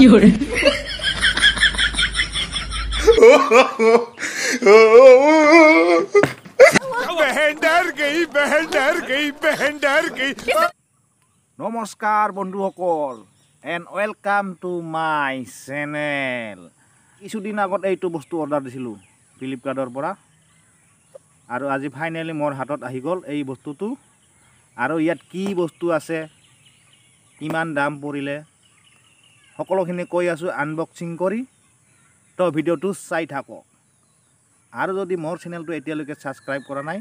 Jure. বহেন ডাৰ গেই বহেন ডাৰ গেই বহেন ডাৰ গেই নমস্কাৰ বন্ধুসকল and welcome to my channel কিছুদিন আগত এইটো বস্তু অৰ্ডাৰ দিছিলোঁ ফ্লিপকাৰ্টৰ পৰা আৰু আজি ফাইনেলি মোৰ হাতত আহি গ'ল এই বস্তুটো আৰু ইয়াত কি বস্তু আছে কিমান দাম পৰিলে সকলোখিনি কৈ আছোঁ আনবক্সিং কৰি তো ভিডিঅ'টো চাই থাকক আৰু যদি মোৰ চেনেলটো এতিয়ালৈকে ছাবস্ক্ৰাইব কৰা নাই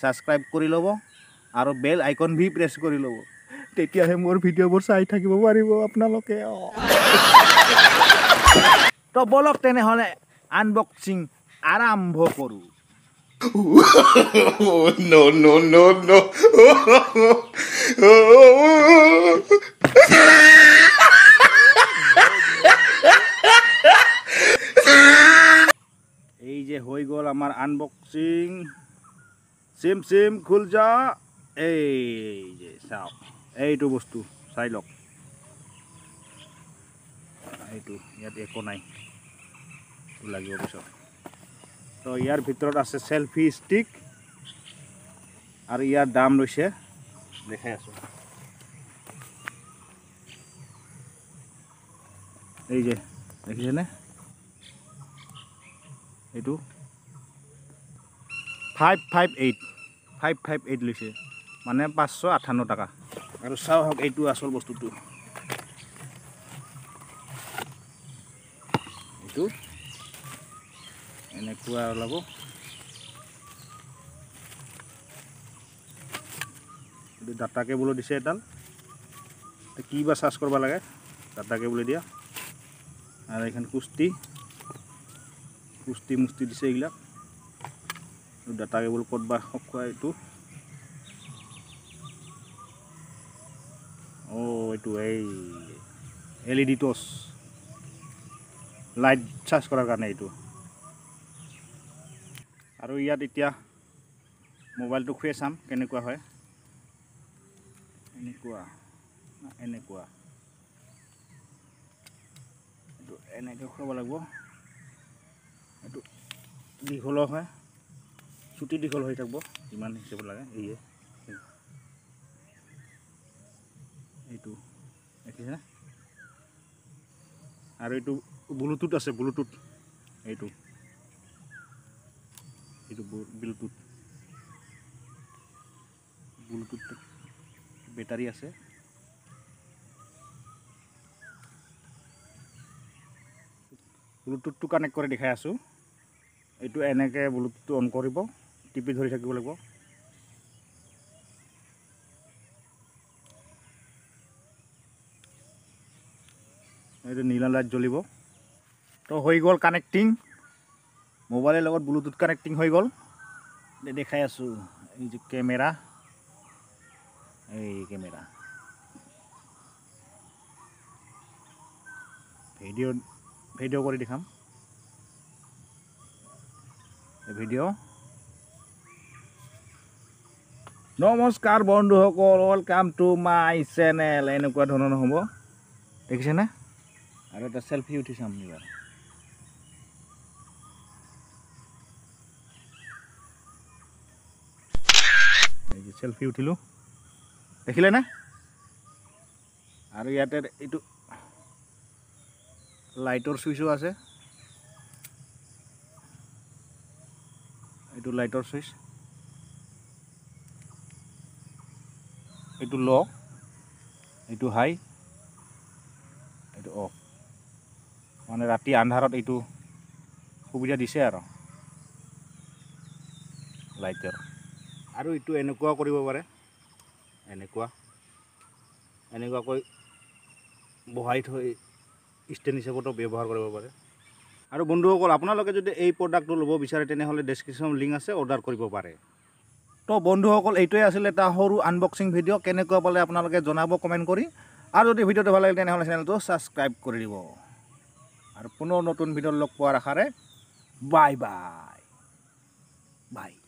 ছাবস্ক্ৰাইব কৰি ল'ব আৰু বেল আইকন ভি প্ৰেছ কৰি ল'ব তেতিয়াহে মোৰ ভিডিঅ'বোৰ চাই থাকিব পাৰিব আপোনালোকে তো বলক তেনেহ'লে আনবক্সিং আৰম্ভ কৰোঁ যে হৈ গ'ল আমাৰ আনবক্সিং চিম চিম খোল যা এই যে চাওক এইটো বস্তু চাই লওক এইটো ইয়াত একো নাই লাগিব পিছত তো ইয়াৰ ভিতৰত আছে চেলফি ষ্টিক আৰু ইয়াৰ দাম লৈছে দেখাই আছোঁ এই যে দেখিছেনে এইটো five five eight five five eight লৈছে মানে পাঁচশ আঠান্ন টকা আৰু হওক এইটো আচল বস্তুটো এইটো এনেকুৱা ওলাব ডাটা কেবুলো দিছে এডাল কি বা চাৰ্জ কৰিব লাগে ডাটা কেবুলি দিয়া আৰু এইখন কুস্তি পুষ্টি মুষ্টি দিছে এইবিলাক ডাটা কেবল ক'ত বা খোৱা এইটো অ এইটো এই L E D torch light charge কৰাৰ কাৰণে এইটো আৰু ইয়াত এতিয়া মোবাইলটো খুৱাই চাম কেনেকুৱা হয় এনেকুৱা এনেকুৱা এইটো এনেকৈ খুৱাব লাগিব এইটো দীঘল হয় চুটি দীঘল হৈ থাকিব যিমান হিচাপ লাগে এইয়ে এইটো দেখিছেনে আৰু এইটো ব্লুটুথ আছে ব্লুটুথ এইটো এইটো ব্লুটুথ ব্লুটুথ বেটাৰী আছে ব্লুটুথটো কানেক্ট কৰি দেখাই আছোঁ এইটো এনেকৈ ব্লুটুথটো অন কৰিব টিপি ধৰি থাকিব লাগিব এইটো নীলা লাইট জ্বলিব তো হৈ গ'ল কানেক্টিং মোবাইলের লগত ব্লুটুথ কানেক্টিং হৈ গ'ল দেখাই আছো এই যে কেমেৰা এই কেমেৰা ভিডিঅ' ভিডিঅ' কৰি দেখাম ভিডিঅ' নমস্কাৰ বন্ধুসকল ৱেলকাম টু মাই চেনেল এনেকুৱা ধৰণৰ হ'ব দেখিছেনে আৰু এটা চেল্ফি উঠি চাম এইবাৰ চেল্ফি উঠিলোঁ দেখিলেনে আৰু ইয়াতে এইটো লাইটৰ চুইচো আছে এইটো লাইটৰ চুইচ এইটো ল এইটো হাই এইটো অফ মানে ৰাতি আন্ধাৰত এইটো সুবিধা দিছে আৰু লাইটৰ আৰু এইটো এনেকুৱা কৰিব পাৰে এনেকুৱা এনেকুৱাকৈ বহাই থৈ ষ্টেণ্ড হিচাপতো ব্যৱহাৰ কৰিব পাৰে আৰু বন্ধুসকল আপোনালোকে যদি এই প্ৰডাক্টটো ল'ব বিচাৰে তেনেহ'লে ডেছক্ৰিপশ্যন লিংক আছে অৰ্ডাৰ কৰিব পাৰে তো বন্ধুসকল এইটোৱে আছিল এটা সৰু আনবক্সিং ভিডিঅ' কেনেকুৱা পালে আপোনালোকে জনাব কমেণ্ট কৰি আৰু যদি ভিডিঅ'টো ভাল লাগে তেনেহ'লে চেনেলটো ছাবস্ক্ৰাইব কৰি দিব আৰু পুনৰ নতুন ভিডিঅ' লগ পোৱাৰ আশাৰে বাই বাই বাই